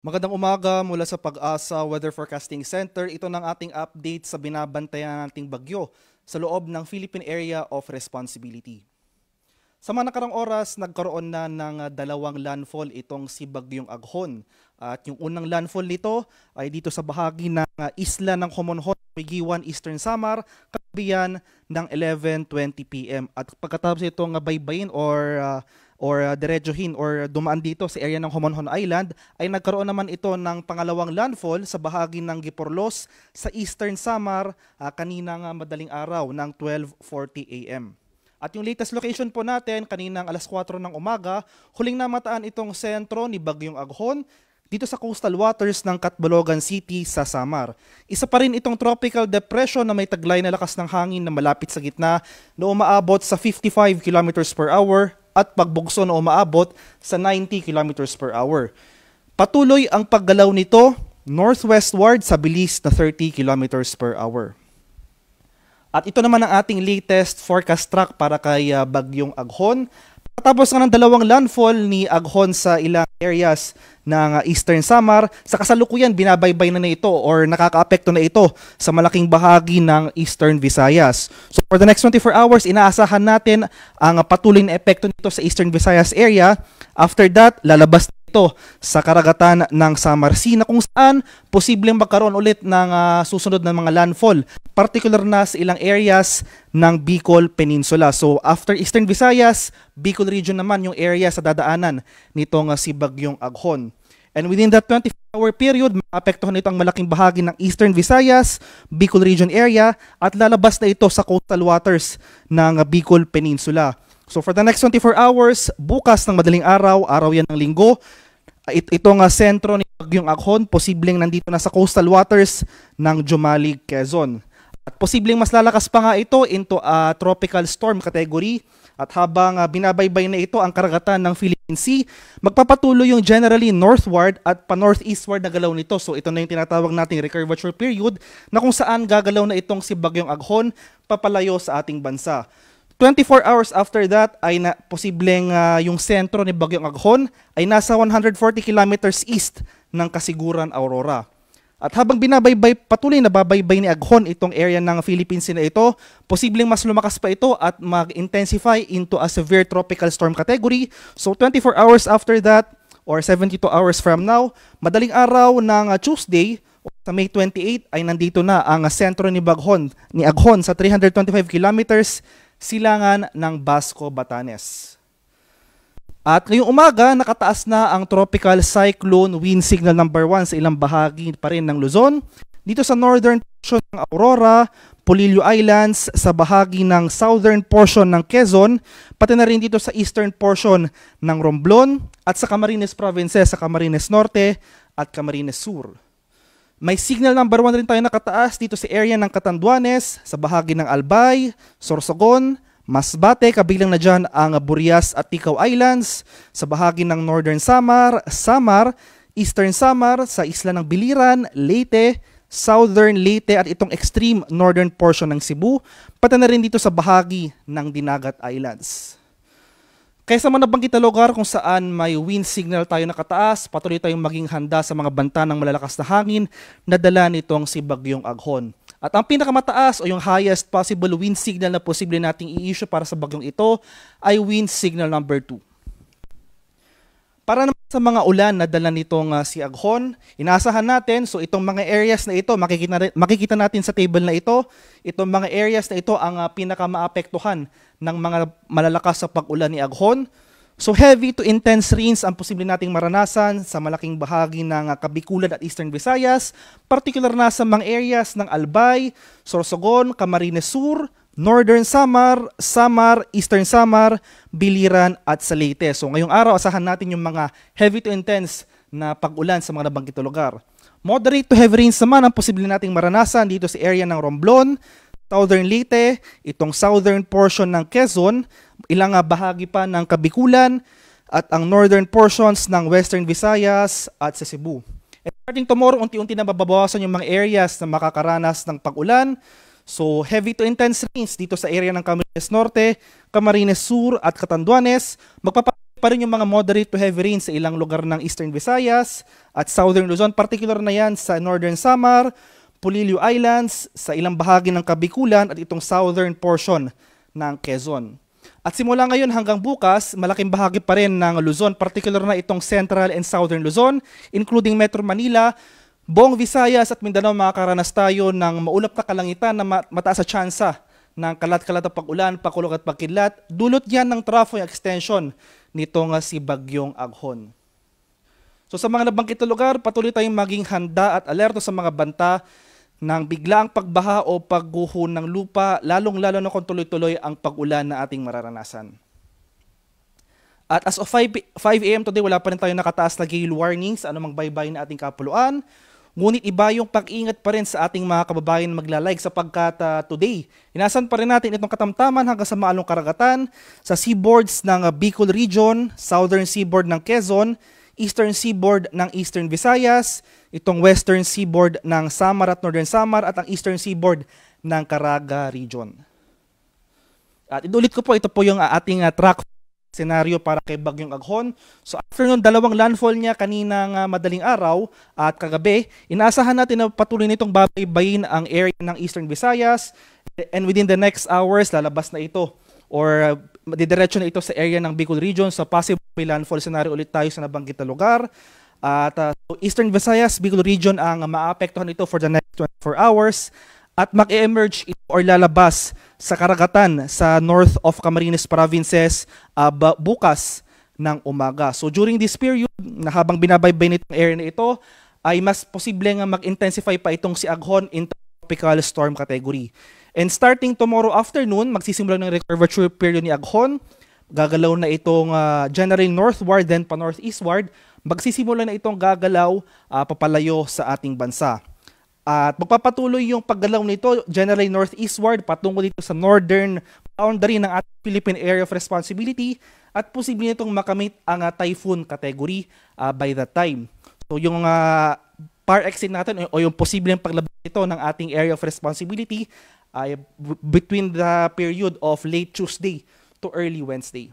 Magandang umaga mula sa Pag-asa Weather Forecasting Center. Ito ng ating update sa binabantayan nating bagyo sa loob ng Philippine Area of Responsibility. Sa mga nakarang oras, nagkaroon na ng dalawang landfall itong si Bagyong Aghon. At yung unang landfall nito ay dito sa bahagi ng isla ng Comonhon, Migiwan, Eastern Samar, kagabihan ng 11.20pm. At pagkatapos itong baybayin or uh, or uh, diretsuhin or dumaan dito sa area ng Homonhon Island ay nagkaroon naman ito ng pangalawang landfall sa bahagi ng Giporlos sa Eastern Samar uh, ah, kaninang uh, madaling araw ng 12.40 a.m. At yung latest location po natin, kaninang alas 4 ng umaga, huling namataan itong sentro ni Bagyong Aghon dito sa coastal waters ng Katbalogan City sa Samar. Isa pa rin itong tropical depression na may taglay na lakas ng hangin na malapit sa gitna na umaabot sa 55 kilometers per hour at pagbugso na umaabot sa 90 km per hour. Patuloy ang paggalaw nito northwestward sa bilis na 30 km per hour. At ito naman ang ating latest forecast track para kay ah, Bagyong Aghon. Tapos nga ng dalawang landfall ni Aghon sa ilang areas ng ah, Eastern Samar, sa kasalukuyan binabaybay na, na ito or nakakaapekto na ito sa malaking bahagi ng Eastern Visayas. So for the next 24 hours, inaasahan natin ang patuloy na epekto nito sa Eastern Visayas area. After that, lalabas ito sa karagatan ng Samar Sea kung saan posibleng magkaroon ulit ng uh, susunod ng mga landfall, particular na sa ilang areas ng Bicol Peninsula. So after Eastern Visayas, Bicol region naman yung area sa dadaanan nitong uh, si Bagyong Aghon. And within that 24-hour period, maapektuhan ito ang malaking bahagi ng Eastern Visayas, Bicol Region area, at lalabas na ito sa coastal waters ng ah, Bicol Peninsula. So for the next 24 hours, bukas ng madaling araw, araw yan ng linggo, ah, it, itong ah, sentro ni Bagyong Aghon, posibleng nandito na sa coastal waters ng Jumali, Quezon. At posibleng mas lalakas pa nga ito into a tropical storm category. At habang ah, binabaybay na ito ang karagatan ng Philippine Sea, magpapatuloy yung generally northward at pa-northeastward na galaw nito. So ito na yung tinatawag nating recurvature period na kung saan gagalaw na itong si Bagyong Aghon papalayo sa ating bansa. 24 hours after that ay na, posibleng uh, yung sentro ni Bagyong Aghon ay nasa 140 kilometers east ng Kasiguran, Aurora. At habang binabaybay, patuloy na babaybay ni Aghon itong area ng Philippines na ito, posibleng mas lumakas pa ito at mag-intensify into a severe tropical storm category. So 24 hours after that, or 72 hours from now, madaling araw ng uh, Tuesday, sa May 28 ay nandito na ang ah, sentro ni Baghon, ni Aghon sa 325 kilometers silangan ng Basco Batanes. At ngayong umaga, nakataas na ang Tropical Cyclone Wind Signal number 1 sa ilang bahagi pa rin ng Luzon. Dito sa northern portion ng Aurora, Polillo Islands, sa bahagi ng southern portion ng Quezon, pati na rin dito sa eastern portion ng Romblon at sa Camarines Provinces, sa Camarines Norte at Camarines Sur. May signal number 1 rin tayo nakataas dito sa area ng Katanduanes, sa bahagi ng Albay, Sorsogon, Masbate, kabilang na dyan ang Burias at Tikaw Islands, sa bahagi ng Northern Samar, Samar, Eastern Samar, sa isla ng Biliran, Leyte, Southern Leyte at itong extreme northern portion ng Cebu, pati na rin dito sa bahagi ng Dinagat Islands. Kaysa man nabanggit na lugar kung saan may wind signal tayo nakataas, patuloy tayong maging handa sa mga banta ng malalakas na hangin na dala nitong si Bagyong Aghon. At ang pinakamataas o yung highest possible wind signal na posible nating i-issue para sa bagyong ito ay wind signal number 2. Para naman sa mga ulan na dala nitong uh, si Aghon. Inaasahan natin, so itong mga areas na ito, makikita, makikita natin sa table na ito, itong mga areas na ito ang uh, pinakamaapektuhan ng mga malalakas sa pag-ulan ni Aghon. So heavy to intense rains ang posible nating maranasan sa malaking bahagi ng uh, ah, Kabikulan at Eastern Visayas, particular na sa mga areas ng Albay, Sorsogon, Camarines Sur, Northern Samar, Samar, Eastern Samar, Biliran at Salete. So ngayong araw, asahan natin yung mga heavy to intense na pag-ulan sa mga nabanggit na lugar. Moderate to heavy rains naman ang posible nating maranasan dito sa area ng Romblon, Southern Leyte, itong southern portion ng Quezon, ilang ah, bahagi pa ng Kabikulan, at ang northern portions ng Western Visayas at sa Cebu. And starting tomorrow, unti-unti na mababawasan yung mga areas na makakaranas ng pag-ulan, So heavy to intense rains dito sa area ng Camarines Norte, Camarines Sur at Catanduanes. Magpapatuloy pa rin yung mga moderate to heavy rain sa ilang lugar ng Eastern Visayas at Southern Luzon, particular na yan sa Northern Samar, Pulilio Islands, sa ilang bahagi ng Kabikulan at itong southern portion ng Quezon. At simula ngayon hanggang bukas, malaking bahagi pa rin ng Luzon, particular na itong central and southern Luzon, including Metro Manila, Bong Visayas at Mindanao makakaranas tayo ng maulap na kalangitan na mataas sa tsansa ng kalat-kalat na pag-ulan, pakulog at pagkilat. Dulot yan ng trafo extension nitong ah, si Bagyong Aghon. So sa mga nabangkit na lugar, patuloy tayong maging handa at alerto sa mga banta ng biglaang pagbaha o pagguho ng lupa, lalong-lalo na kung tuloy-tuloy ang pag-ulan na ating mararanasan. At as of 5, 5 a.m. today, wala pa rin tayong nakataas na gale warnings, anumang baybay na ating kapuluan Ngunit iba yung pag-ingat pa rin sa ating mga kababayan magla-like sapagkat uh, today, inasan pa rin natin itong katamtaman hanggang sa maalong karagatan sa seaboards ng ah, Bicol Region, Southern Seaboard ng Quezon, Eastern Seaboard ng Eastern Visayas, itong Western Seaboard ng Samar at Northern Samar at ang Eastern Seaboard ng Caraga Region. At inulit ko po, ito po yung ah, ating uh, track senaryo para kay Bagyong Aghon. So after nun, dalawang landfall niya kaninang uh, madaling araw at kagabi, inaasahan natin na patuloy nitong babaybayin ang area ng Eastern Visayas and within the next hours, lalabas na ito or uh, didiretso na ito sa area ng Bicol Region. So possible landfall scenario ulit tayo sa nabanggit na lugar. At uh, so Eastern Visayas, Bicol Region ang maapektuhan ito for the next 24 hours at mag-emerge ito or lalabas sa karagatan sa north of Camarines Provinces uh, bukas ng umaga. So during this period, na habang binabaybay nitong area na ito, ay mas posible nga mag-intensify pa itong si Aghon in tropical storm category. And starting tomorrow afternoon, magsisimula ng recurvature period ni Aghon. Gagalaw na itong uh, ah, generally northward then pa northeastward. Magsisimula na itong gagalaw uh, papalayo sa ating bansa. At magpapatuloy yung paggalaw nito generally northeastward patungo dito sa northern boundary ng ating Philippine Area of Responsibility at posible nitong makamit ang uh, typhoon category uh, by that time. So yung uh, ah, par exit natin o, yung posibleng paglabas nito ng ating area of responsibility ay uh, between the period of late Tuesday to early Wednesday.